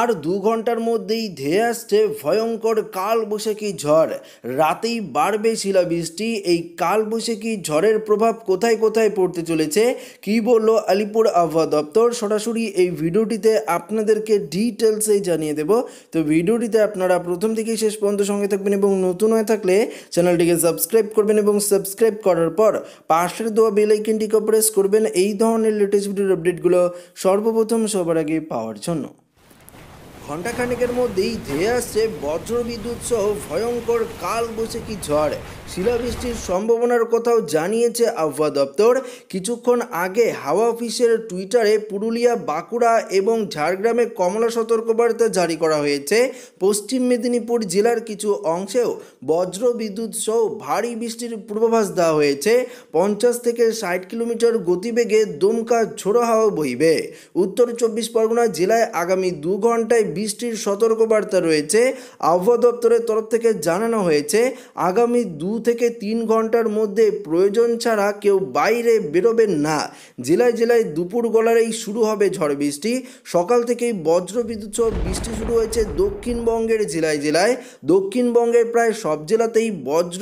আর দু ঘন্টার মধ্যেই ধেয়ে আসছে ভয়ঙ্কর কালবৈশাখী ঝড় রাতেই বাড়বে শিলাবৃষ্টি এই কালবৈশাখী ঝড়ের প্রভাব কোথায় কোথায় পড়তে চলেছে কি বলল আলিপুর আবহাওয়া দপ্তর সরাসরি এই ভিডিওটিতে আপনাদেরকে ডিটেলসেই জানিয়ে দেব তো ভিডিওটিতে আপনারা প্রথম থেকে শেষ পর্যন্ত সঙ্গে থাকবেন এবং নতুন হয়ে থাকলে চ্যানেলটিকে সাবস্ক্রাইব করবেন এবং সাবস্ক্রাইব করার পর পাশের দেওয়া বেল প্রেস করবেন এই ধরনের লেটেস্ট ভিডিওর আপডেটগুলো সর্বপ্রথম সবার আগে পাওয়ার জন্য ঘণ্টাখানেকের মধ্যেই ধেয়ে আসছে বজ্রবিদ্যুৎ সহ ভয়ঙ্কর কি ঝড় শিলাবৃষ্টির সম্ভাবনার কথাও জানিয়েছে আবহাওয়া দপ্তর কিছুক্ষণ আগে হাওয়া অফিসের টুইটারে পুরুলিয়া বাঁকুড়া এবং ঝাড়গ্রামে কমলা সতর্কবার্তা জারি করা হয়েছে পশ্চিম মেদিনীপুর জেলার কিছু অংশেও বজ্রবিদ্যুৎ সহ ভারী বৃষ্টির পূর্বাভাস দেওয়া হয়েছে পঞ্চাশ থেকে ষাট কিলোমিটার গতিবেগে দমকা ঝোড়ো হাওয়া বইবে উত্তর চব্বিশ পরগনা জেলায় আগামী দু ঘন্টায় বৃষ্টির সতর্কবার্তা রয়েছে আবহাওয়া দপ্তরের তরফ থেকে জানানো হয়েছে আগামী দু থেকে তিন ঘন্টার মধ্যে প্রয়োজন ছাড়া কেউ বাইরে বেরোবেন না জেলায় জেলায় দুপুর গলারেই শুরু হবে ঝড় বৃষ্টি সকাল থেকেই বজ্রবিদ্যুৎ সহ বৃষ্টি শুরু হয়েছে দক্ষিণবঙ্গের জেলায় জেলায় দক্ষিণবঙ্গের প্রায় সব জেলাতেই বজ্র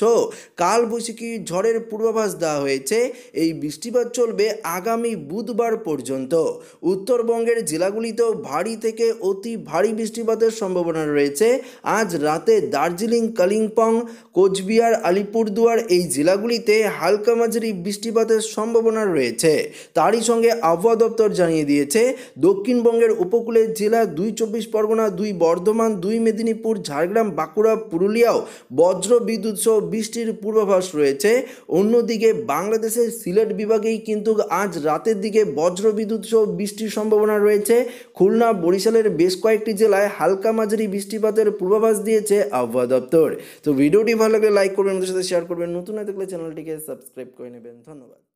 সহ কাল বৈশাখী ঝড়ের পূর্বাভাস দেওয়া হয়েছে এই বৃষ্টিপাত চলবে আগামী বুধবার পর্যন্ত উত্তরবঙ্গের জেলাগুলিতেও ভারী থেকে অতি ভারী বৃষ্টিপাতের সম্ভাবনা রয়েছে আজ রাতে দার্জিলিং কালিম্পং কোচবিহার আলিপুরদুয়ার এই জেলাগুলিতে হালকা মাঝারি বৃষ্টিপাতের সম্ভাবনা রয়েছে তারই সঙ্গে আবহাওয়া দপ্তর জানিয়ে দিয়েছে দক্ষিণবঙ্গের উপকূলের জেলা দুই চব্বিশ পরগনা দুই বর্ধমান দুই মেদিনীপুর ঝাড়গ্রাম বাঁকুড়া পুরুলিয়াও বজ্র বিদ্যুৎ সহ বৃষ্টির পূর্বাভাস রয়েছে অন্যদিকে বাংলাদেশের সিলেট বিভাগেই কিন্তু আজ রাতের দিকে বজ্র বিদ্যুৎ সহ বৃষ্টির সম্ভাবনা রয়েছে খুলনা বরিশালের বেশ কয়েকটি জেলায় হালকা মাঝারি বৃষ্টিপাতের পূর্বাভাস দিয়েছে আবহাওয়া দপ্তর তো ভিডিওটি ভালো লাগলে লাইক করবেন সাথে শেয়ার করবেন নতুন না থাকলে চ্যানেলটিকে সাবস্ক্রাইব করে নেবেন ধন্যবাদ